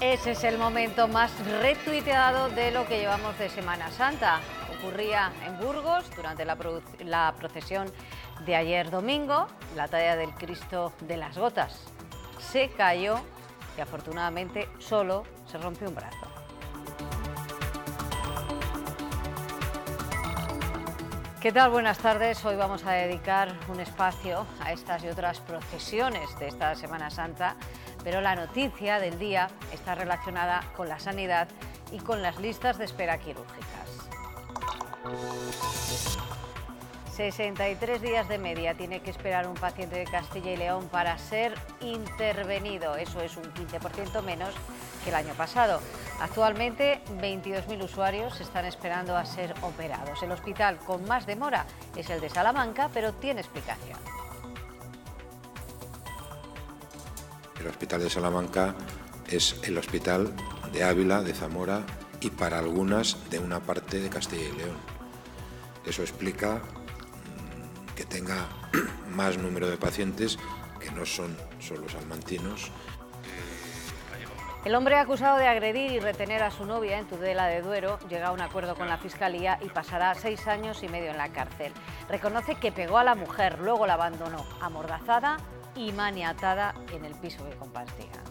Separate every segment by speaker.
Speaker 1: Ese es el momento más retuiteado de lo que llevamos de Semana Santa. Ocurría en Burgos durante la, procesión de ayer domingo, la talla del Cristo de las Gotas. Se cayó y afortunadamente solo se rompió un brazo. ¿Qué tal? Buenas tardes. Hoy vamos a dedicar un espacio a estas y otras procesiones de esta Semana Santa pero la noticia del día está relacionada con la sanidad y con las listas de espera quirúrgicas. 63 días de media tiene que esperar un paciente de Castilla y León para ser intervenido. Eso es un 15% menos que el año pasado. Actualmente, 22.000 usuarios están esperando a ser operados. El hospital con más demora es el de Salamanca, pero tiene explicación.
Speaker 2: El Hospital de Salamanca es el hospital de Ávila, de Zamora y para algunas de una parte de Castilla y León. Eso explica mm, que tenga más número de pacientes que no son solo salmantinos.
Speaker 1: El hombre acusado de agredir y retener a su novia en Tudela de Duero llega a un acuerdo con la fiscalía y pasará seis años y medio en la cárcel. Reconoce que pegó a la mujer, luego la abandonó, amordazada y maniatada en el piso que compartían.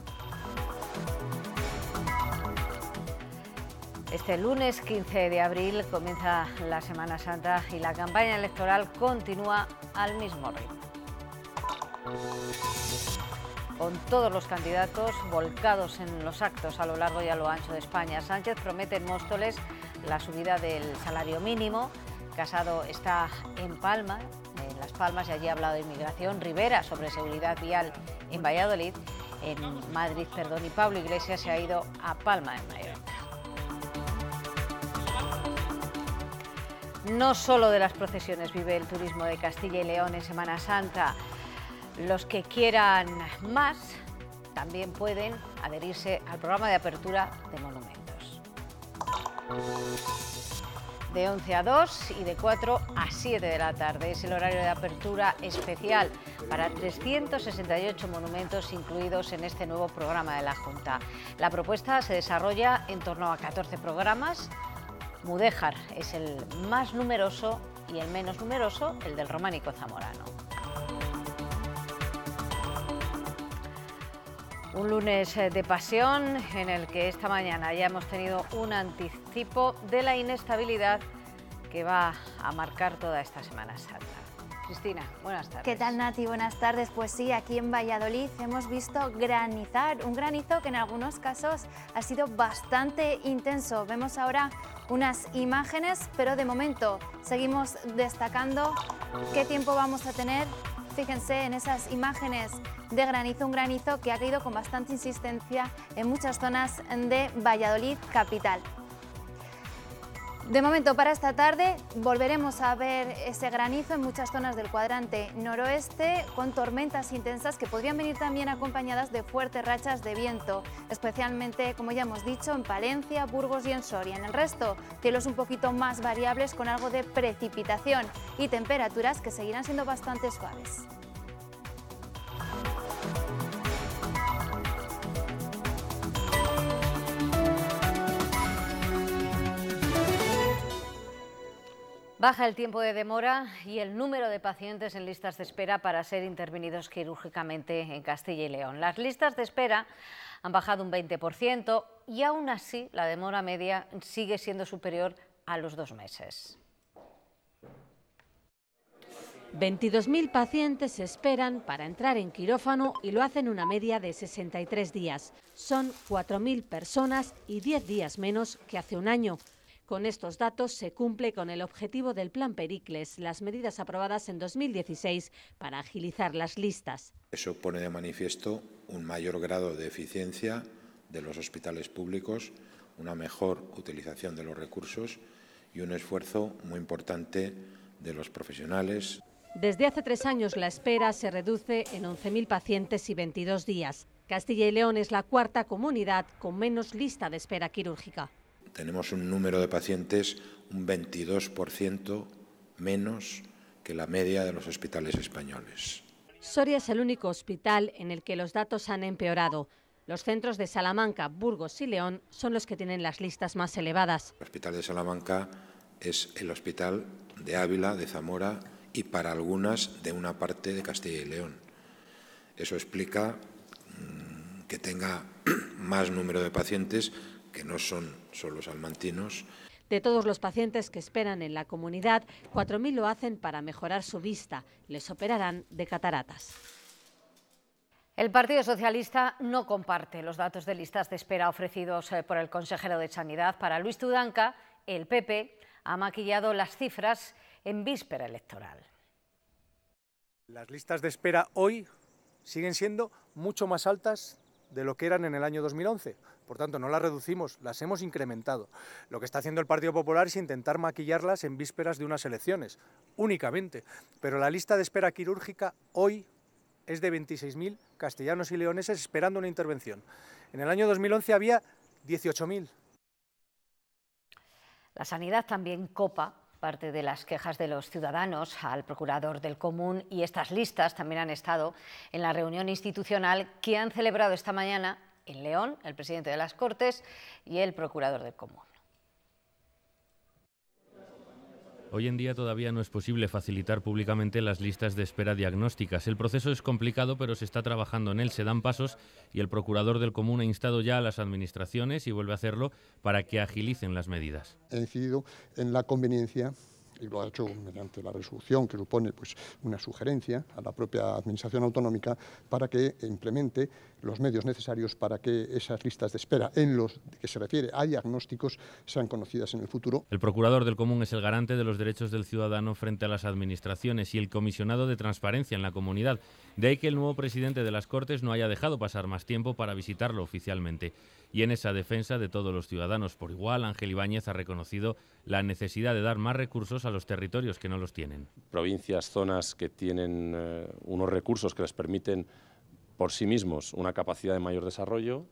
Speaker 1: Este lunes 15 de abril comienza la Semana Santa y la campaña electoral continúa al mismo ritmo. Con todos los candidatos volcados en los actos a lo largo y a lo ancho de España, Sánchez promete en Móstoles la subida del salario mínimo. Casado está en Palma Palmas y allí ha hablado de inmigración, Rivera sobre seguridad vial en Valladolid, en Madrid, perdón, y Pablo Iglesias se ha ido a Palma de Mallorca. No solo de las procesiones vive el turismo de Castilla y León en Semana Santa. Los que quieran más también pueden adherirse al programa de apertura de monumentos de 11 a 2 y de 4 a 7 de la tarde. Es el horario de apertura especial para 368 monumentos incluidos en este nuevo programa de la Junta. La propuesta se desarrolla en torno a 14 programas. Mudéjar es el más numeroso y el menos numeroso, el del románico zamorano. Un lunes eh, de pasión en el que esta mañana ya hemos tenido un anticipo de la inestabilidad que va a marcar toda esta Semana Santa.
Speaker 3: Cristina, buenas tardes. ¿Qué tal Nati? Buenas tardes. Pues sí, aquí en Valladolid hemos visto granizar, un granizo que en algunos casos ha sido bastante intenso. Vemos ahora unas imágenes, pero de momento seguimos destacando qué tiempo vamos a tener fíjense en esas imágenes de granizo, un granizo que ha caído con bastante insistencia en muchas zonas de Valladolid capital. De momento, para esta tarde, volveremos a ver ese granizo en muchas zonas del cuadrante noroeste, con tormentas intensas que podrían venir también acompañadas de fuertes rachas de viento, especialmente, como ya hemos dicho, en Palencia, Burgos y en Soria. En el resto, cielos un poquito más variables con algo de precipitación y temperaturas que seguirán siendo bastante suaves.
Speaker 1: Baja el tiempo de demora y el número de pacientes en listas de espera para ser intervenidos quirúrgicamente en Castilla y León. Las listas de espera han bajado un 20% y aún así la demora media sigue siendo superior a los dos meses.
Speaker 4: 22.000 pacientes esperan para entrar en quirófano y lo hacen una media de 63 días. Son 4.000 personas y 10 días menos que hace un año. Con estos datos se cumple con el objetivo del Plan Pericles, las medidas aprobadas en 2016 para agilizar las listas.
Speaker 2: Eso pone de manifiesto un mayor grado de eficiencia de los hospitales públicos, una mejor utilización de los recursos y un esfuerzo muy importante de los profesionales.
Speaker 4: Desde hace tres años la espera se reduce en 11.000 pacientes y 22 días. Castilla y León es la cuarta comunidad con menos lista de espera quirúrgica
Speaker 2: tenemos un número de pacientes un 22% menos que la media de los hospitales españoles.
Speaker 4: Soria es el único hospital en el que los datos han empeorado. Los centros de Salamanca, Burgos y León son los que tienen las listas más elevadas. El
Speaker 2: hospital de Salamanca es el hospital de Ávila, de Zamora y para algunas de una parte de Castilla y León. Eso explica mm, que tenga más número de pacientes que no son solo salmantinos.
Speaker 4: De todos los pacientes que esperan en la comunidad, 4.000 lo hacen para mejorar su vista. Les operarán de cataratas. El Partido Socialista no comparte los datos de listas de espera ofrecidos
Speaker 1: eh, por el consejero de Sanidad. Para Luis Tudanca, el PP ha maquillado las cifras en víspera electoral.
Speaker 2: Las listas de espera hoy siguen siendo mucho más altas de lo que eran en el año 2011. Por tanto, no las reducimos, las hemos incrementado. Lo que está haciendo el Partido Popular es intentar maquillarlas en vísperas de unas elecciones, únicamente. Pero la lista de espera quirúrgica hoy es de 26.000 castellanos y leoneses esperando una intervención. En el año 2011 había 18.000.
Speaker 1: La sanidad también copa parte de las quejas de los ciudadanos al procurador del común y estas listas también han estado en la reunión institucional que han celebrado esta mañana en León, el presidente de las Cortes y el procurador del Común.
Speaker 5: Hoy en día todavía no es posible facilitar públicamente las listas de espera diagnósticas. El proceso es complicado, pero se está trabajando en él, se dan pasos y el procurador del común ha instado ya a las administraciones y vuelve a hacerlo para que agilicen las medidas.
Speaker 6: He incidido en la conveniencia y lo ha hecho mediante la resolución que supone pues, una sugerencia a la propia Administración Autonómica para que implemente los medios necesarios para que esas listas de espera en los que se refiere a diagnósticos sean conocidas en el futuro.
Speaker 5: El procurador del común es el garante de los derechos del ciudadano frente a las administraciones y el comisionado de transparencia en la comunidad. De ahí que el nuevo presidente de las Cortes no haya dejado pasar más tiempo para visitarlo oficialmente. Y en esa defensa de todos los ciudadanos por igual, Ángel Ibáñez ha reconocido la necesidad de dar más recursos a los territorios que no los tienen. Provincias, zonas que tienen eh, unos recursos que les permiten por sí mismos una capacidad de mayor desarrollo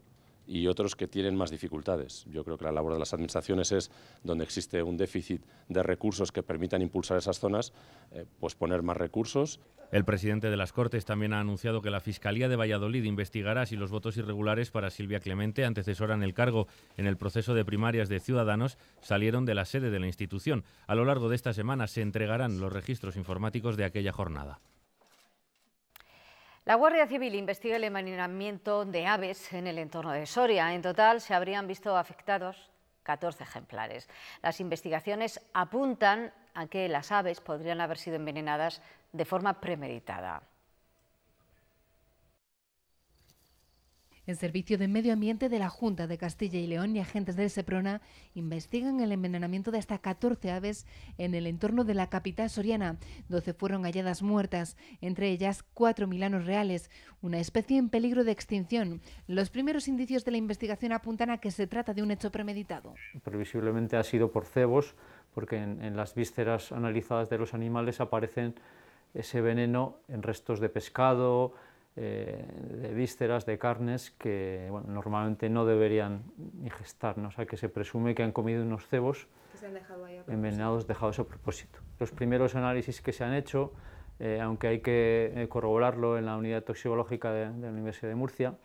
Speaker 5: y otros que tienen más dificultades. Yo creo que la labor de las administraciones es, donde existe un déficit de recursos que permitan impulsar esas zonas, eh, pues poner más recursos. El presidente de las Cortes también ha anunciado que la Fiscalía de Valladolid investigará si los votos irregulares para Silvia Clemente, antecesora en el cargo en el proceso de primarias de Ciudadanos, salieron de la sede de la institución. A lo largo de esta semana se entregarán los registros informáticos de aquella jornada.
Speaker 1: La Guardia Civil investiga el envenenamiento de aves en el entorno de Soria. En total se habrían visto afectados 14 ejemplares. Las investigaciones apuntan a que las aves podrían haber sido envenenadas de forma premeditada.
Speaker 7: El Servicio de Medio Ambiente de la Junta de Castilla y León y agentes del SEPRONA investigan el envenenamiento de hasta 14 aves en el entorno de la capital soriana. 12 fueron halladas muertas, entre ellas cuatro milanos reales, una especie en peligro de extinción. Los primeros indicios de la investigación apuntan a que se trata de un hecho premeditado.
Speaker 8: Previsiblemente ha sido por cebos, porque en, las vísceras analizadas de los animales aparecen ese veneno en restos de pescado, eh, de vísceras, de carnes que normalmente no deberían ingestar, o sea que se presume que han comido unos cebos envenenados dejados a propósito. Los primeros análisis que se han hecho, eh, aunque hay que eh, corroborarlo en la unidad toxicológica de, la Universidad de Murcia,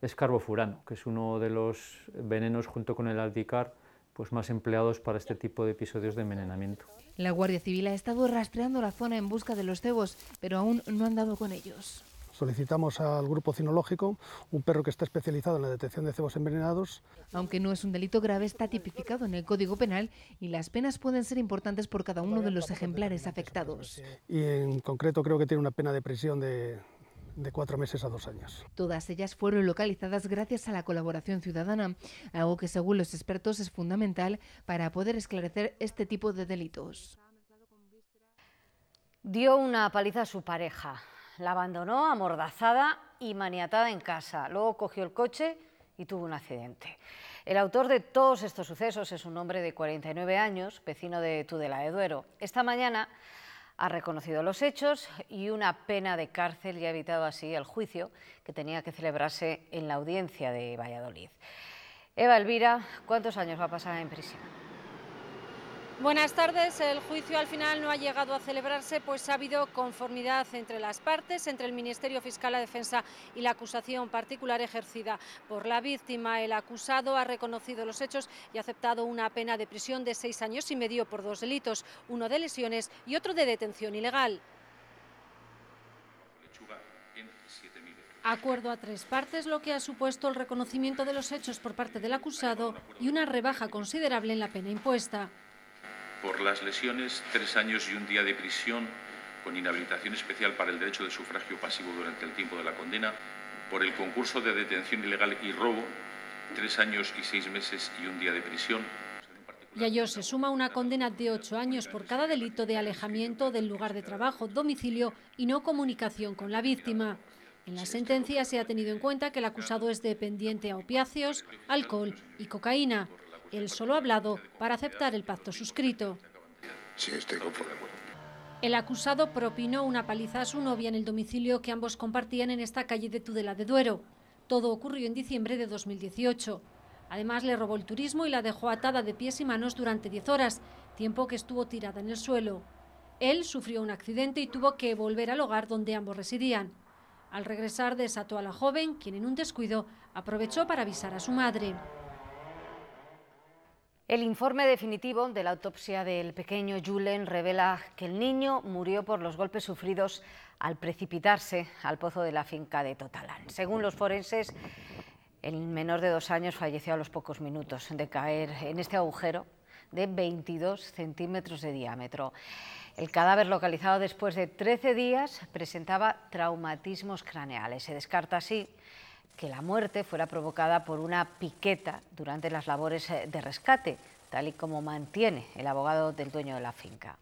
Speaker 8: es carbofurano, que es uno de los venenos junto con el aldicar pues más empleados para este tipo de episodios de envenenamiento.
Speaker 7: La Guardia Civil ha estado rastreando la zona en busca de los cebos, pero aún no han dado con ellos.
Speaker 5: Solicitamos al grupo cinológico un perro que está especializado en la detección de cebos envenenados.
Speaker 7: Aunque no es un delito grave, está tipificado en el Código Penal y las penas pueden ser importantes por cada uno de los ejemplares afectados.
Speaker 5: Y en concreto creo que tiene una pena de prisión de, cuatro meses a dos años.
Speaker 7: Todas ellas fueron localizadas gracias a la colaboración ciudadana, algo que según los expertos es fundamental para poder esclarecer este tipo de delitos.
Speaker 1: Dio una paliza a su pareja. La abandonó amordazada y maniatada en casa. Luego cogió el coche y tuvo un accidente. El autor de todos estos sucesos es un hombre de 49 años, vecino de Tudela de Duero. Esta mañana ha reconocido los hechos y una pena de cárcel y ha evitado así el juicio que tenía que celebrarse en la audiencia de Valladolid. Eva Elvira, ¿cuántos años va a pasar en prisión?
Speaker 9: Buenas tardes. El juicio al final no ha llegado a celebrarse, pues ha habido conformidad entre las partes, entre el Ministerio Fiscal, la Defensa y la acusación particular ejercida por la víctima. El acusado ha reconocido los hechos y ha aceptado una pena de prisión de seis años y medio por dos delitos, uno de lesiones y otro de detención ilegal. Acuerdo a tres partes, lo que ha supuesto el reconocimiento de los hechos por parte del acusado y una rebaja considerable en la pena impuesta
Speaker 5: por las lesiones, tres años y un día de prisión con inhabilitación especial para el derecho de sufragio pasivo durante el tiempo de la condena, por el concurso de detención ilegal y robo, tres años y seis meses y un día de prisión.
Speaker 9: Y a ello se suma una condena de ocho años por cada delito de alejamiento del lugar de trabajo, domicilio y no comunicación con la víctima. En la sentencia se ha tenido en cuenta que el acusado es dependiente a opiáceos, alcohol y cocaína el solo ha hablado para aceptar el pacto suscrito. El acusado propinó una paliza a su novia en el domicilio que ambos compartían en esta calle de Tudela de Duero. Todo ocurrió en diciembre de 2018. Además, le robó el turismo y la dejó atada de pies y manos durante 10 horas, tiempo que estuvo tirada en el suelo. Él sufrió un accidente y tuvo que volver al hogar donde ambos residían. Al regresar, desató a la joven, quien en un descuido aprovechó para avisar a su madre. El informe definitivo de la autopsia del pequeño Julen
Speaker 1: revela que el niño murió por los golpes sufridos al precipitarse al pozo de la finca de Totalán. Según los forenses, el menor de dos años falleció a los pocos minutos de caer en este agujero de 22 centímetros de diámetro. El cadáver localizado después de 13 días presentaba traumatismos craneales. Se descarta así que la muerte fuera provocada por una piqueta durante las labores eh, de rescate, tal y como mantiene el abogado del dueño de la finca.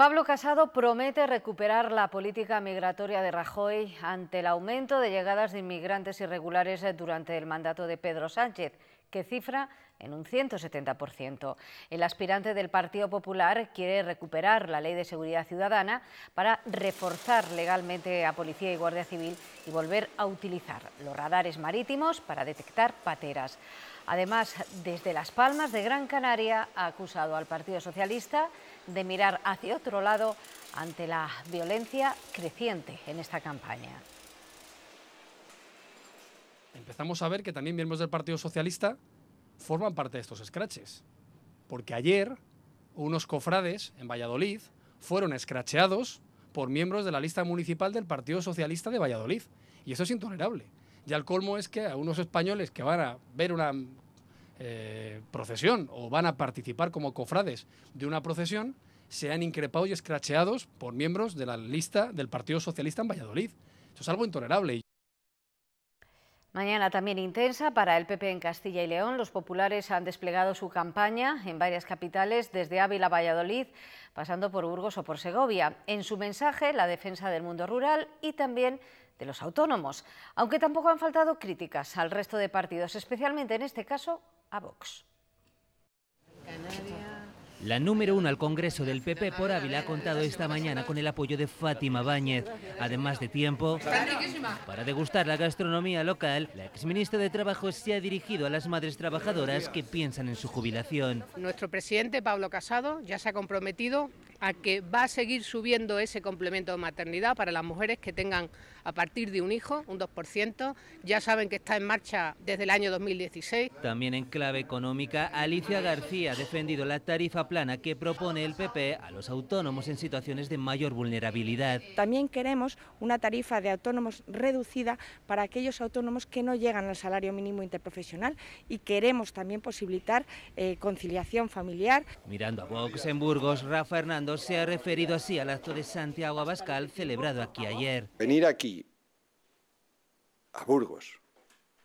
Speaker 1: Pablo Casado promete recuperar la política migratoria de Rajoy ante el aumento de llegadas de inmigrantes irregulares durante el mandato de Pedro Sánchez, que cifra en un 170%. El aspirante del Partido Popular quiere recuperar la Ley de Seguridad Ciudadana para reforzar legalmente a Policía y Guardia Civil y volver a utilizar los radares marítimos para detectar pateras. Además, desde Las Palmas de Gran Canaria ha acusado al Partido Socialista de mirar hacia otro lado ante la violencia creciente en esta campaña.
Speaker 10: Empezamos a ver que también miembros del Partido Socialista forman parte de estos escraches. Porque ayer unos cofrades en Valladolid fueron escracheados por miembros de la lista municipal del Partido Socialista de Valladolid. Y eso es intolerable. Y al colmo es que a unos españoles que van a ver una eh, procesión o van a participar como cofrades de una procesión, se han increpado y escracheados por miembros de la lista del Partido Socialista en Valladolid. Eso es algo intolerable.
Speaker 1: Mañana también intensa para el PP en Castilla y León. Los populares han desplegado su campaña en varias capitales, desde Ávila a Valladolid, pasando por Burgos o por Segovia. En su mensaje, la defensa del mundo rural y también de los autónomos. Aunque tampoco han faltado críticas al resto de partidos, especialmente en este caso a Vox.
Speaker 6: La número uno al Congreso del PP por Ávila ha contado esta mañana con el apoyo de Fátima Báñez. Además de tiempo para degustar la gastronomía local, la exministra de Trabajo se ha dirigido a las madres trabajadoras que piensan en su jubilación.
Speaker 7: Nuestro presidente Pablo Casado ya se ha comprometido a que va a seguir subiendo ese complemento de maternidad para las mujeres que tengan a partir de un hijo, un 2%. Ya saben que está en marcha desde el año 2016.
Speaker 6: También en clave económica, Alicia García ha defendido la tarifa plana que propone el PP a los autónomos en situaciones de mayor vulnerabilidad.
Speaker 7: También queremos una tarifa de autónomos reducida para aquellos autónomos que no llegan al salario mínimo interprofesional y queremos también posibilitar eh, conciliación familiar.
Speaker 6: Mirando a Vox en Burgos, Rafa Hernández se ha referido así al acto de Santiago Abascal celebrado aquí
Speaker 2: ayer. Venir aquí, a Burgos,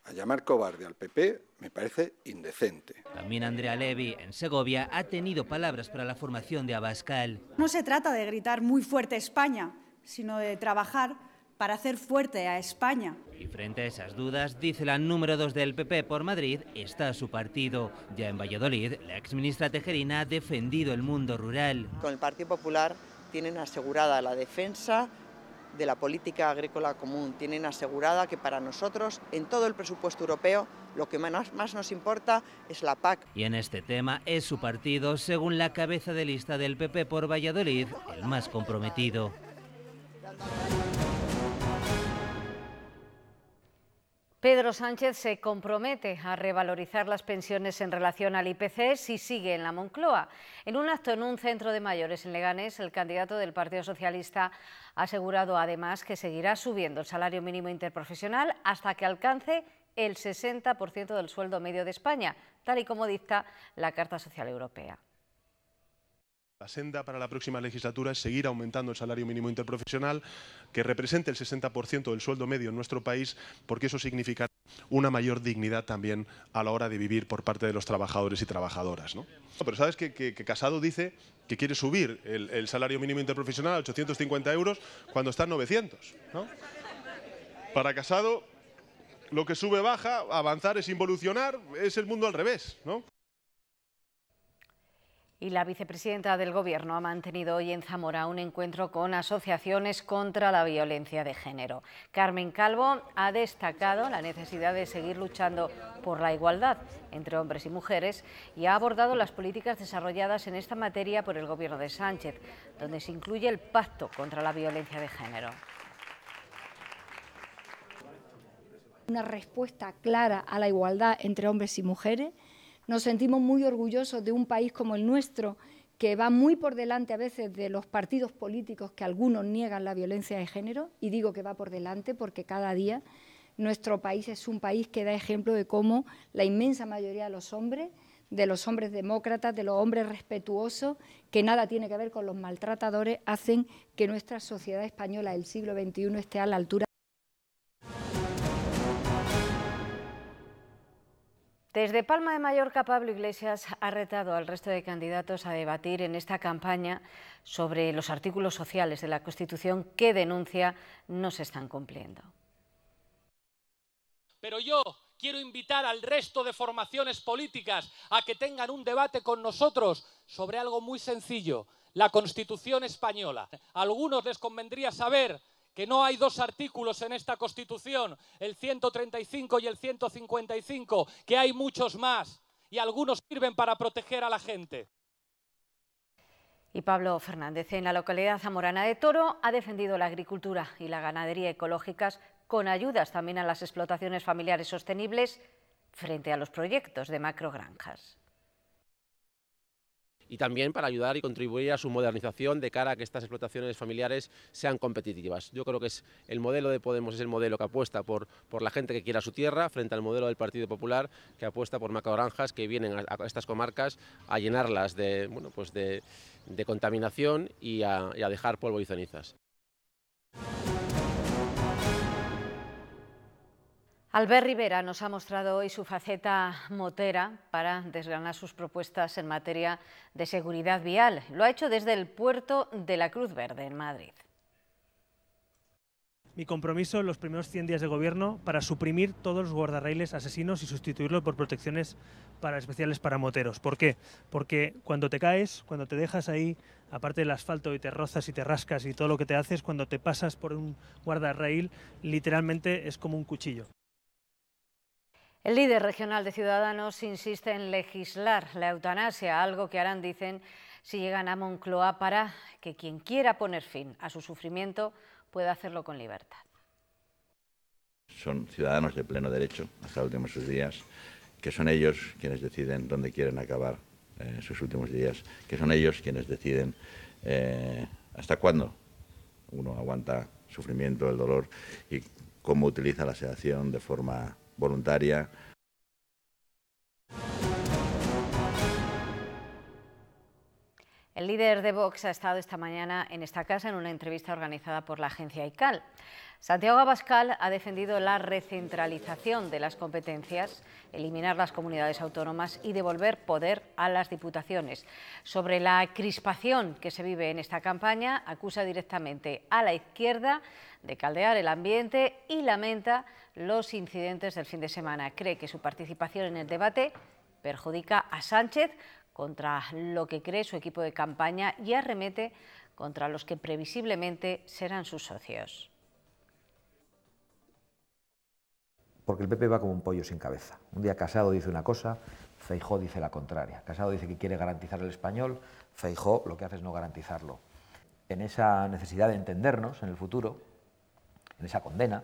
Speaker 2: a llamar cobarde al PP me parece indecente.
Speaker 6: También Andrea Levi, en Segovia, ha tenido palabras para la formación de Abascal.
Speaker 11: No se trata de gritar muy fuerte España, sino de trabajar para hacer fuerte a España.
Speaker 6: Y frente a esas dudas, dice la número dos del PP por Madrid, está su partido. Ya en Valladolid, la exministra Tejerina ha defendido el mundo rural.
Speaker 8: Con el Partido Popular tienen asegurada la defensa de la política agrícola común. Tienen asegurada que para nosotros, en todo el presupuesto europeo, lo que más, nos importa es la PAC.
Speaker 6: Y en este tema es su partido, según la cabeza de lista del PP por Valladolid, el más comprometido.
Speaker 1: Pedro Sánchez se compromete a revalorizar las pensiones en relación al IPC si sigue en la Moncloa. En un acto en un centro de mayores en Leganés, el candidato del Partido Socialista ha asegurado además que seguirá subiendo el salario mínimo interprofesional hasta que alcance el 60% del sueldo medio de España, tal y como dicta la Carta Social Europea.
Speaker 6: La senda para la próxima legislatura es seguir aumentando el salario mínimo interprofesional, que represente el 60% del sueldo medio en nuestro país, porque eso significa una mayor dignidad también a la hora de vivir por parte de los trabajadores y trabajadoras. ¿no? Pero sabes que, Casado dice que quiere subir el, salario mínimo interprofesional a 850 euros cuando está en 900. Para Casado, lo que sube baja, avanzar es involucionar, es el mundo al revés. ¿no?
Speaker 1: Y la vicepresidenta del Gobierno ha mantenido hoy en Zamora un encuentro con asociaciones contra la violencia de género. Carmen Calvo ha destacado la necesidad de seguir luchando por la igualdad entre hombres y mujeres y ha abordado las políticas desarrolladas en esta materia por el Gobierno de Sánchez, donde se incluye el Pacto contra la Violencia de Género.
Speaker 3: Una respuesta clara a la igualdad entre hombres y mujeres nos sentimos muy orgullosos de un país como el nuestro, que va muy por delante a veces de los partidos políticos que algunos niegan la violencia de género, y digo que va por delante porque cada día nuestro país es un país que da ejemplo de cómo la inmensa mayoría de los hombres, de los hombres demócratas, de los hombres respetuosos, que nada tiene que ver con los maltratadores, hacen que nuestra sociedad española del siglo XXI esté a la altura
Speaker 1: Desde Palma de Mallorca, Pablo Iglesias ha retado al resto de candidatos a debatir en esta campaña sobre los artículos sociales de la Constitución que denuncia no se están cumpliendo.
Speaker 5: Pero yo quiero invitar al resto de formaciones políticas a que tengan un debate con nosotros sobre algo muy sencillo, la Constitución española. A algunos les convendría saber que no hay dos artículos en esta Constitución, el 135 y el 155, que hay muchos más y algunos sirven para proteger a la gente.
Speaker 1: Y Pablo Fernández, en la localidad zamorana de Toro, ha defendido la agricultura y la ganadería ecológicas con ayudas también a las explotaciones familiares sostenibles frente a los proyectos de macrogranjas
Speaker 10: y también para ayudar y contribuir a su modernización de cara a que estas explotaciones familiares sean competitivas. Yo creo que es el modelo de Podemos es el modelo que apuesta por, la gente que quiera su tierra frente al modelo del Partido Popular que apuesta por macrogranjas que vienen a, estas comarcas a llenarlas de, pues de, contaminación y a dejar polvo y cenizas.
Speaker 1: Albert Rivera nos ha mostrado hoy su faceta motera para desgranar sus propuestas en materia de seguridad vial. Lo ha hecho desde el puerto de la Cruz Verde, en Madrid.
Speaker 8: Mi compromiso en los primeros 100 días de gobierno para suprimir todos los guardarrailes asesinos y sustituirlos por protecciones para especiales para moteros. ¿Por qué? Porque cuando te caes, cuando te dejas ahí, aparte del asfalto y te rozas y te rascas y todo lo que te haces, cuando te pasas por un guardarrail, literalmente es como un cuchillo. El
Speaker 1: líder regional de Ciudadanos insiste en legislar la eutanasia, algo que harán, dicen, si llegan a Moncloa para que quien quiera poner fin a su sufrimiento pueda hacerlo con libertad.
Speaker 5: Son ciudadanos de pleno derecho hasta los últimos sus días, que son ellos quienes deciden dónde quieren acabar en eh, sus últimos días, que son ellos quienes deciden eh, hasta cuándo uno aguanta sufrimiento, el dolor y cómo utiliza la sedación de forma voluntaria.
Speaker 1: El líder de Vox ha estado esta mañana en esta casa en una entrevista organizada por la agencia ICAL. Santiago Abascal ha defendido la recentralización de las competencias, eliminar las comunidades autónomas y devolver poder a las diputaciones. Sobre la crispación que se vive en esta campaña, acusa directamente a la izquierda de caldear el ambiente y lamenta los incidentes del fin de semana. Cree que su participación en el debate perjudica a Sánchez contra lo que cree su equipo de campaña y arremete contra los que previsiblemente serán sus socios.
Speaker 2: Porque el PP va como un pollo sin cabeza. Un día Casado dice una cosa, Feijó dice la contraria. Casado dice que quiere garantizar el español, Feijó lo que hace es no garantizarlo. En esa necesidad de entendernos en el futuro, en esa condena,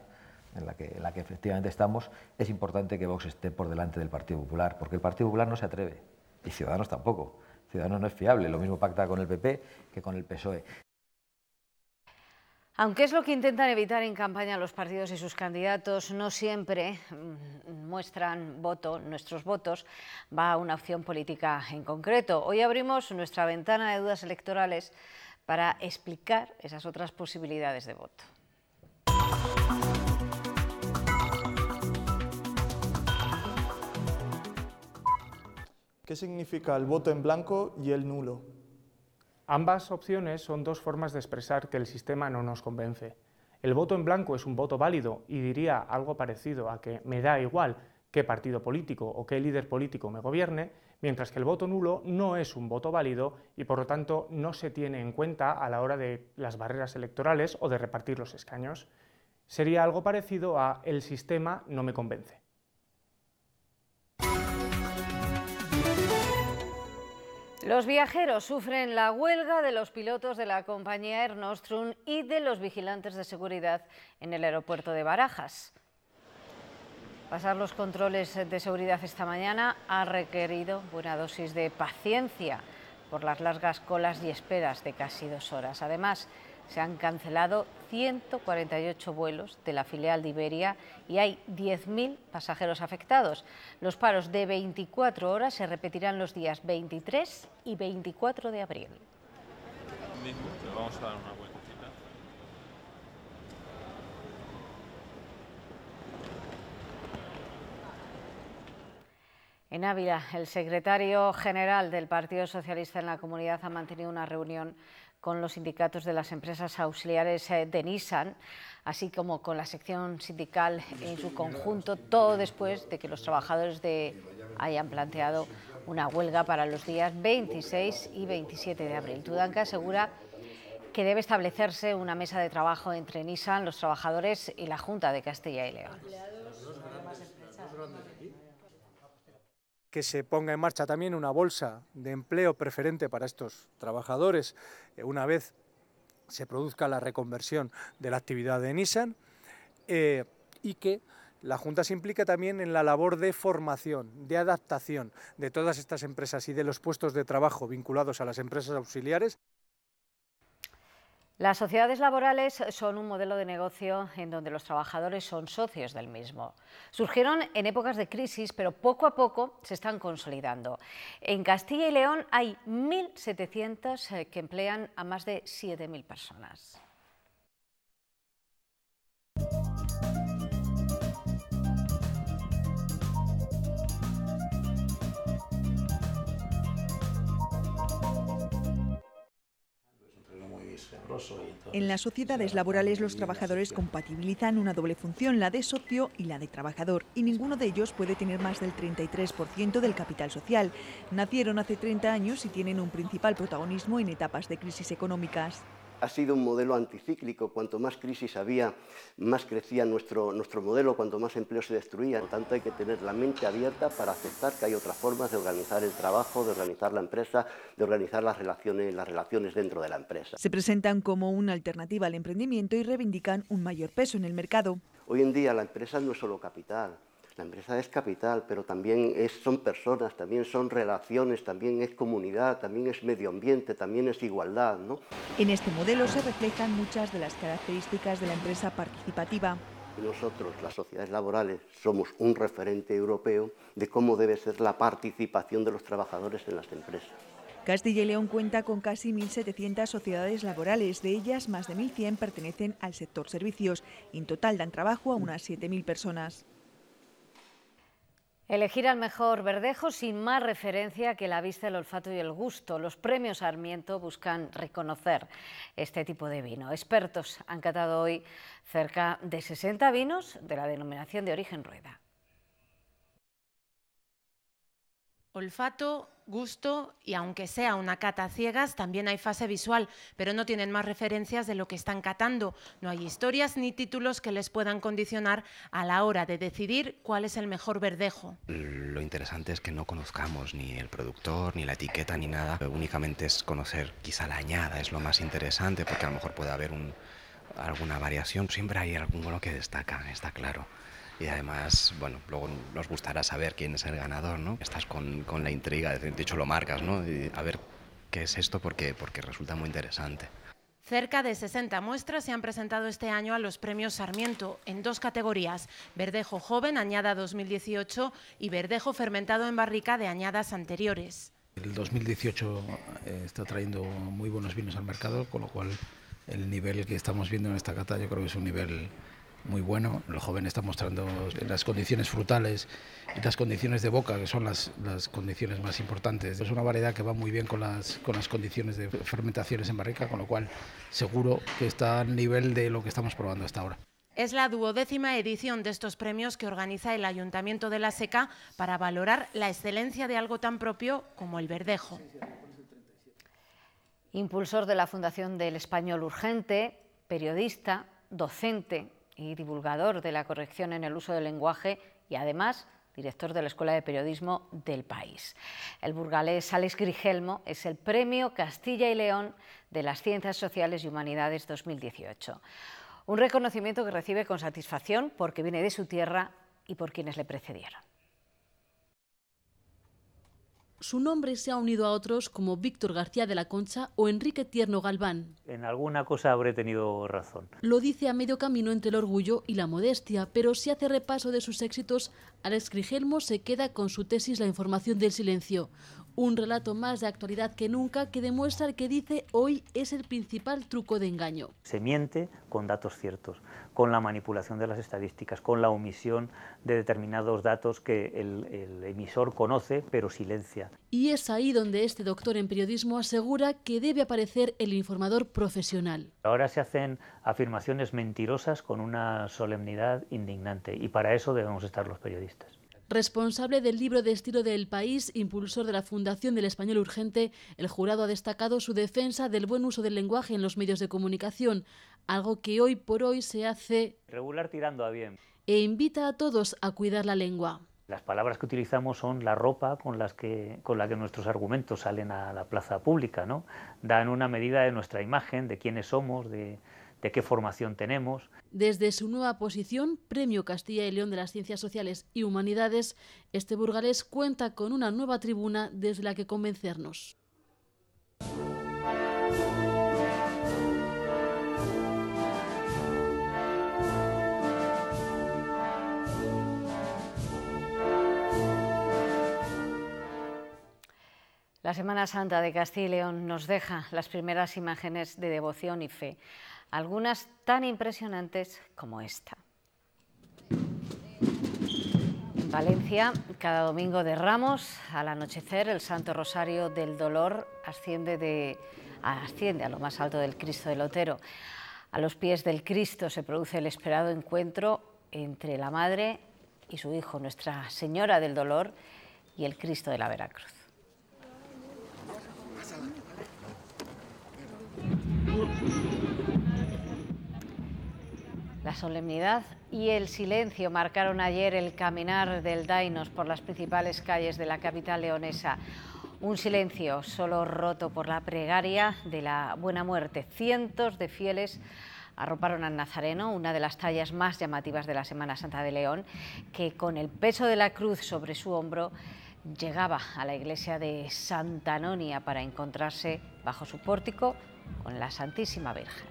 Speaker 2: en la, que, efectivamente estamos, es importante que Vox esté por delante del Partido Popular, porque el Partido Popular no se atreve, y Ciudadanos tampoco. Ciudadanos no es fiable, lo mismo pacta con el PP que con el PSOE.
Speaker 1: Aunque es lo que intentan evitar en campaña los partidos y sus candidatos, no siempre mm, muestran voto, nuestros votos, va a una opción política en concreto. Hoy abrimos nuestra ventana de dudas electorales para explicar esas otras posibilidades de voto.
Speaker 6: ¿Qué significa el voto en blanco y el nulo?
Speaker 8: Ambas opciones son dos formas de expresar que el sistema no nos convence. El voto en blanco es un voto válido y diría algo parecido a que me da igual qué partido político o qué líder político me gobierne, mientras que el voto nulo no es un voto válido y por lo tanto no se tiene en cuenta a la hora de las barreras electorales o de repartir los escaños. Sería algo parecido a el sistema no me convence.
Speaker 1: Los viajeros sufren la huelga de los pilotos de la compañía Air Nostrum y de los vigilantes de seguridad en el aeropuerto de Barajas. Pasar los controles de seguridad esta mañana ha requerido buena dosis de paciencia por las largas colas y esperas de casi dos horas. Además, se han cancelado 148 vuelos de la filial de Iberia y hay 10.000 pasajeros afectados. Los paros de 24 horas se repetirán los días 23 y 24 de abril. En Ávila, el secretario general del Partido Socialista en la comunidad ha mantenido una reunión con los sindicatos de las empresas auxiliares eh, de Nissan, así como con la sección sindical en su conjunto, todo después de que los trabajadores de hayan planteado una huelga para los días 26 y 27 de abril. Tudanca asegura que debe establecerse una mesa de trabajo entre Nissan, los trabajadores y la Junta de Castilla y León
Speaker 2: que se ponga en marcha también una bolsa de empleo preferente para estos trabajadores eh, una vez se produzca la reconversión de la actividad de Nissan eh, y que la Junta se implique también en la labor de formación, de adaptación de todas estas empresas y de los puestos de trabajo vinculados a las empresas auxiliares.
Speaker 1: Las sociedades laborales son un modelo de negocio en donde los trabajadores son socios del mismo. Surgieron en épocas de crisis, pero poco a poco se están consolidando. En Castilla y León hay 1.700 eh, que emplean a más de 7.000 personas.
Speaker 2: En las
Speaker 8: sociedades laborales los trabajadores compatibilizan una doble función, la de socio y la de trabajador, y ninguno de ellos puede tener más del 33% del capital social. Nacieron hace 30 años y tienen un principal protagonismo en etapas de crisis económicas
Speaker 6: ha sido un modelo anticíclico. Cuanto más crisis había, más crecía nuestro, nuestro modelo, cuanto más empleo se destruía. Tanto hay que tener la mente abierta para aceptar que hay otras formas de organizar el trabajo, de organizar la empresa, de organizar las relaciones, las relaciones dentro de la empresa. Se
Speaker 8: presentan como una alternativa al emprendimiento y reivindican un
Speaker 11: mayor peso en el mercado.
Speaker 6: Hoy en día la empresa no es solo capital, la empresa es capital, pero también es, son personas, también son relaciones, también es comunidad, también es medio ambiente, también es igualdad.
Speaker 11: En este modelo se reflejan muchas de las características de la empresa
Speaker 8: participativa.
Speaker 6: Nosotros, las sociedades laborales, somos un referente europeo de cómo debe ser la participación de los trabajadores en las empresas.
Speaker 8: Castilla y León cuenta con casi 1.700 sociedades laborales, de ellas más de 1.100 pertenecen al sector servicios. En total dan trabajo a unas 7.000 personas.
Speaker 1: Elegir al mejor verdejo sin más referencia que la vista, el olfato y el gusto. Los premios Sarmiento buscan reconocer este tipo de vino. Expertos han catado hoy cerca de 60 vinos de la denominación de origen rueda.
Speaker 7: Olfato, gusto y aunque sea una cata ciegas, también hay fase visual, pero no tienen más referencias de lo que están catando. No hay historias ni títulos que les puedan condicionar a la hora de decidir cuál es el mejor verdejo.
Speaker 10: Lo interesante es que no conozcamos ni el productor, ni la etiqueta, ni nada. Únicamente es conocer quizá la añada, es lo más interesante, porque a lo mejor puede haber alguna variación. Siempre hay alguno que destaca, está claro y además, bueno, luego nos gustará saber quién es el ganador, ¿no? Estás con, la intriga, de hecho lo marcas, ¿no? a ver qué es esto porque, porque resulta muy interesante.
Speaker 7: Cerca de 60 muestras se han presentado este año a los premios Sarmiento en dos categorías, Verdejo Joven Añada 2018 y Verdejo Fermentado en Barrica de añadas anteriores.
Speaker 2: El 2018 eh, está trayendo muy buenos vinos al mercado, con lo cual el nivel que estamos viendo en esta cata yo creo que es un nivel muy bueno. El joven está mostrando las condiciones frutales y las condiciones de boca, que son las, condiciones más importantes. Es una variedad que va muy bien con las, con las condiciones de fermentaciones en barrica, con lo cual seguro que está al nivel de lo que estamos probando hasta ahora.
Speaker 7: Es la duodécima edición de estos premios que organiza el Ayuntamiento de La Seca para valorar la excelencia de algo tan propio como el verdejo.
Speaker 1: Impulsor de la Fundación del Español Urgente, periodista, docente, y divulgador de la corrección en el uso del lenguaje y además director de la Escuela de Periodismo del país. El burgalés Alex Grigelmo es el Premio Castilla y León de las Ciencias Sociales y Humanidades 2018. Un reconocimiento que recibe con satisfacción porque viene de su tierra y por quienes le precedieron
Speaker 12: su nombre se ha unido a otros como Víctor García de la Concha o Enrique Tierno Galván.
Speaker 8: En alguna cosa habré tenido razón.
Speaker 12: Lo dice a medio camino entre el orgullo y la modestia, pero si hace repaso de sus éxitos, al Grigelmo se queda con su tesis La información del silencio, un relato más de actualidad que nunca que demuestra el que dice hoy es el principal truco de engaño.
Speaker 8: Se miente con datos ciertos, con la manipulación de las estadísticas, con la omisión de determinados datos que el, el emisor conoce pero silencia.
Speaker 12: Y es ahí donde este doctor en periodismo asegura que debe aparecer el informador profesional.
Speaker 8: Ahora se hacen afirmaciones mentirosas con una solemnidad indignante y para eso debemos estar los periodistas.
Speaker 12: Responsable del libro de estilo del país, impulsor de la Fundación del Español Urgente, el jurado ha destacado su defensa del buen uso del lenguaje en los medios de comunicación, algo que hoy por hoy se hace regular tirando a bien. E invita a todos a cuidar la lengua.
Speaker 8: Las palabras que utilizamos son la ropa con, las que, con la que nuestros argumentos salen a la plaza pública, ¿no? Dan una medida de nuestra imagen, de quiénes somos, de, de qué formación tenemos.
Speaker 12: Desde su nueva posición, Premio Castilla y León de las Ciencias Sociales y Humanidades, este burgalés cuenta con una nueva tribuna desde la que convencernos.
Speaker 1: La Semana Santa de Castilla y León nos deja las primeras imágenes de devoción y fe algunas tan impresionantes como esta. En Valencia, cada domingo de Ramos, al anochecer, el Santo Rosario del Dolor asciende, a lo más alto del Cristo del Otero. A los pies del Cristo se produce el esperado encuentro entre la Madre y su Hijo, Nuestra Señora del Dolor y el Cristo de la Veracruz. La solemnidad y el silencio marcaron ayer el caminar del Dainos por las principales calles de la capital leonesa. Un silencio solo roto por la pregaria de la Buena Muerte. Cientos de fieles arroparon al Nazareno, una de las tallas más llamativas de la Semana Santa de León, que con el peso de la cruz sobre su hombro llegaba a la iglesia de Santa Anonia para encontrarse bajo su pórtico con la Santísima Virgen.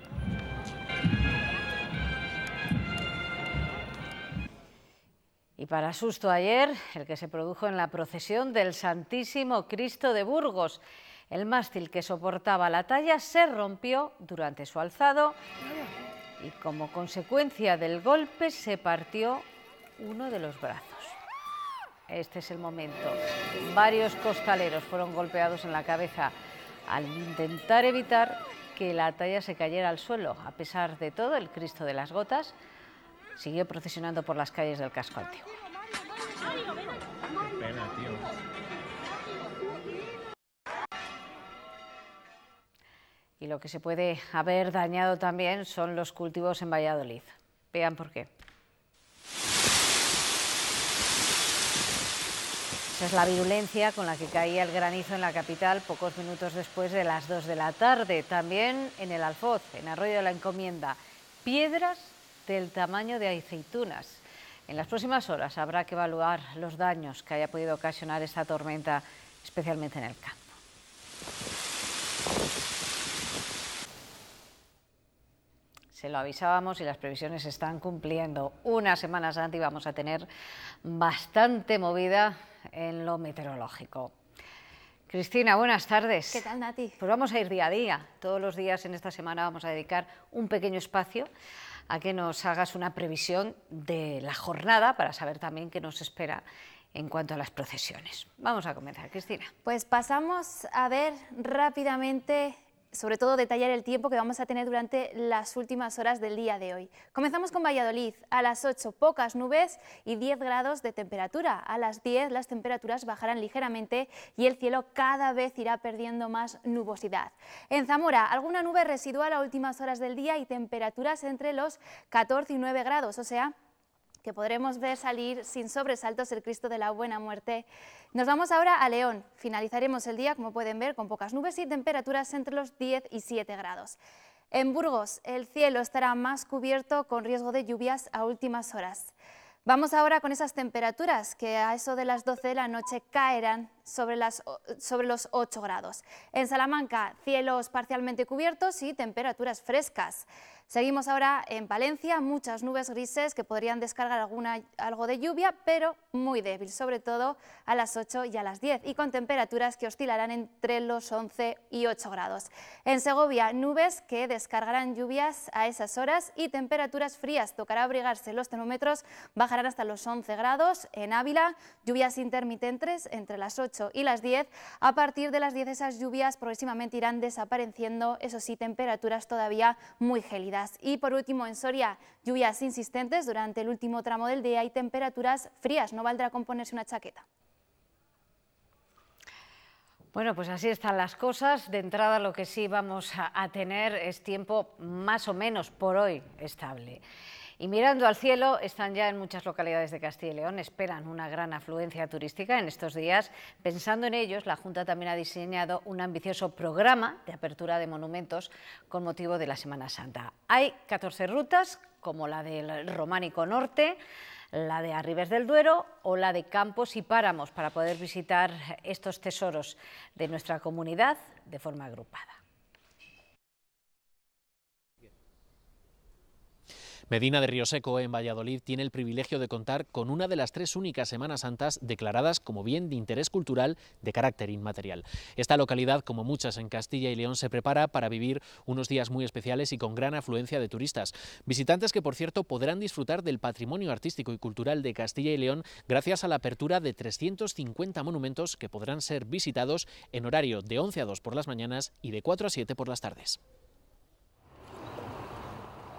Speaker 1: Y para susto ayer, el que se produjo en la procesión del Santísimo Cristo de Burgos. El mástil que soportaba la talla se rompió durante su alzado y como consecuencia del golpe se partió uno de los brazos. Este es el momento. Varios costaleros fueron golpeados en la cabeza al intentar evitar que la talla se cayera al suelo. A pesar de todo, el Cristo de las Gotas siguió procesionando por las calles del casco antiguo. Y lo que se puede haber dañado también son los cultivos en Valladolid. Vean por qué. Esa es la virulencia con la que caía el granizo en la capital pocos minutos después de las 2 de la tarde. También en el Alfoz, en Arroyo de la Encomienda. Piedras del tamaño de aceitunas. En las próximas horas habrá que evaluar los daños que haya podido ocasionar esta tormenta, especialmente en el campo. Se lo avisábamos y las previsiones se están cumpliendo. Una semana antes y vamos a tener bastante movida en lo meteorológico. Cristina, buenas tardes. ¿Qué tal, Nati? Pues vamos a ir día a día. Todos los días en esta semana vamos a dedicar un pequeño espacio a que nos hagas una previsión de la jornada para saber también qué nos espera en cuanto a las
Speaker 3: procesiones. Vamos a comenzar, Cristina. Pues pasamos a ver rápidamente sobre todo detallar el tiempo que vamos a tener durante las últimas horas del día de hoy. Comenzamos con Valladolid, a las 8 pocas nubes y 10 grados de temperatura. A las 10 las temperaturas bajarán ligeramente y el cielo cada vez irá perdiendo más nubosidad. En Zamora, alguna nube residual a últimas horas del día y temperaturas entre los 14 y 9 grados, o sea, que podremos ver salir sin sobresaltos el Cristo de la Buena Muerte. Nos vamos ahora a León. Finalizaremos el día, como pueden ver, con pocas nubes y temperaturas entre los 10 y 7 grados. En Burgos, el cielo estará más cubierto con riesgo de lluvias a últimas horas. Vamos ahora con esas temperaturas que a eso de las 12 de la noche caerán sobre, las, sobre los 8 grados. En Salamanca, cielos parcialmente cubiertos y temperaturas frescas. Seguimos ahora en Palencia, muchas nubes grises que podrían descargar alguna, algo de lluvia, pero muy débil, sobre todo a las 8 y a las 10, y con temperaturas que oscilarán entre los 11 y 8 grados. En Segovia, nubes que descargarán lluvias a esas horas y temperaturas frías. Tocará abrigarse, los termómetros bajarán hasta los 11 grados. En Ávila, lluvias intermitentes entre las 8 y las 10. A partir de las 10 esas lluvias próximamente irán desapareciendo, eso sí, temperaturas todavía muy gélidas. Y por último, en Soria, lluvias insistentes durante el último tramo del día y temperaturas frías. No valdrá con ponerse una chaqueta.
Speaker 1: Bueno, pues así están las cosas. De entrada lo que sí vamos a tener es tiempo más o menos por hoy estable. Y mirando al cielo, están ya en muchas localidades de Castilla y León, esperan una gran afluencia turística en estos días. Pensando en ellos, la Junta también ha diseñado un ambicioso programa de apertura de monumentos con motivo de la Semana Santa. Hay 14 rutas, como la del Románico Norte, la de Arribes del Duero o la de Campos y Páramos, para poder visitar estos tesoros de nuestra comunidad de forma agrupada.
Speaker 10: Medina de Río Seco, en Valladolid, tiene el privilegio de contar con una de las tres únicas Semanas Santas declaradas como bien de interés cultural de carácter inmaterial. Esta localidad, como muchas en Castilla y León, se prepara para vivir unos días muy especiales y con gran afluencia de turistas. Visitantes que, por cierto, podrán disfrutar del patrimonio artístico y cultural de Castilla y León gracias a la apertura de 350 monumentos que podrán ser visitados en horario de 11 a 2 por las mañanas y de 4 a 7 por las tardes.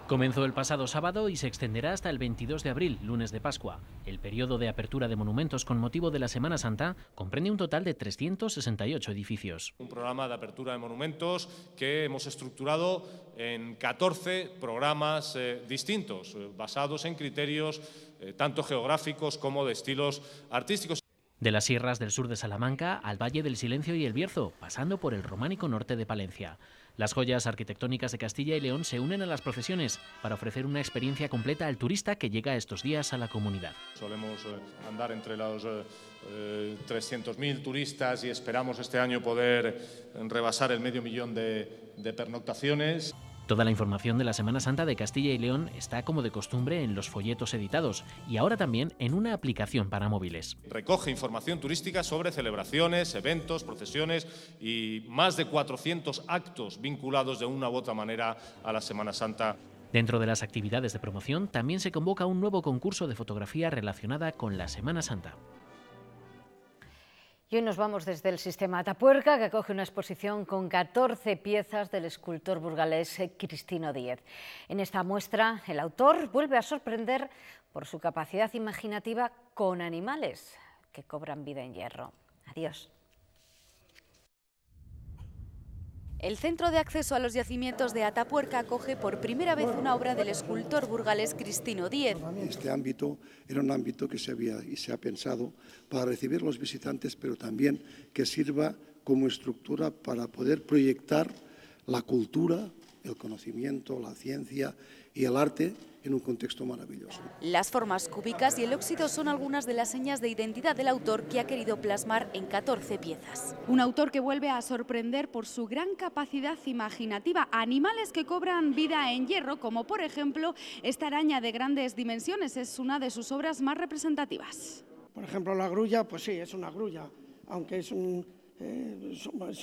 Speaker 10: Comenzó el pasado sábado y se extenderá hasta el 22 de abril, lunes de Pascua. El periodo de apertura de monumentos con motivo de la Semana Santa comprende un total de 368 edificios.
Speaker 5: Un programa de apertura de monumentos que hemos estructurado en 14 programas eh, distintos, eh, basados en criterios eh, tanto geográficos como de estilos artísticos
Speaker 10: de las sierras del sur de Salamanca al Valle del Silencio y el Bierzo, pasando por el románico norte de Palencia. Las joyas arquitectónicas de Castilla y León se unen a las procesiones para ofrecer una experiencia completa al turista que llega estos días a la comunidad.
Speaker 5: Solemos eh, andar entre los 300.000 eh, turistas y esperamos este año poder eh, rebasar el medio millón de, de pernoctaciones.
Speaker 10: Toda la información de la Semana Santa de Castilla y León está como de costumbre en los folletos editados y ahora también en una aplicación para móviles.
Speaker 5: Recoge información turística sobre celebraciones, eventos, procesiones y más de 400 actos vinculados de una u otra manera a la Semana Santa.
Speaker 10: Dentro de las actividades de promoción también se convoca un nuevo concurso de fotografía relacionada con la Semana Santa.
Speaker 1: Y hoy nos vamos desde el sistema Atapuerca, que acoge una exposición con 14 piezas del escultor burgalés Cristino Díez. En esta muestra, el autor vuelve a sorprender por su capacidad imaginativa con animales que cobran vida
Speaker 11: en hierro. Adiós. El centro de acceso a los yacimientos de Atapuerca acoge por primera vez una obra del escultor burgalés Cristino Díez. Este
Speaker 2: ámbito era un ámbito que se había y se ha pensado para recibir los visitantes, pero también que sirva como estructura para poder proyectar la cultura, el conocimiento, la ciencia y el arte en un contexto maravilloso.
Speaker 11: Las formas cúbicas y el óxido son algunas de las señas de identidad del autor que ha querido plasmar en 14 piezas. Un autor que vuelve a sorprender por su gran capacidad imaginativa. Animales que cobran vida en hierro, como por ejemplo esta araña de grandes dimensiones, es una de sus obras más representativas.
Speaker 2: Por ejemplo, la grulla, pues sí, es una grulla, aunque es, eh,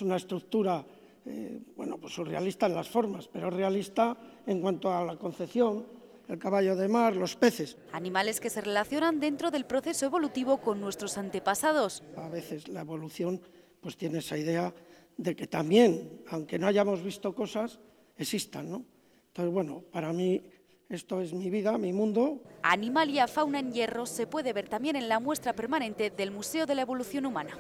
Speaker 2: una estructura eh, bueno, pues surrealista en las formas, pero realista en cuanto a la concepción el caballo de mar, los peces.
Speaker 11: Animales que se relacionan dentro del proceso evolutivo con nuestros antepasados.
Speaker 2: A veces la evolución pues tiene esa idea de que también, aunque no hayamos visto cosas, existan, ¿no? Entonces, bueno, para mí esto es mi vida, mi mundo.
Speaker 11: Animalia fauna en hierro se puede ver también en la muestra permanente del Museo de la Evolución Humana.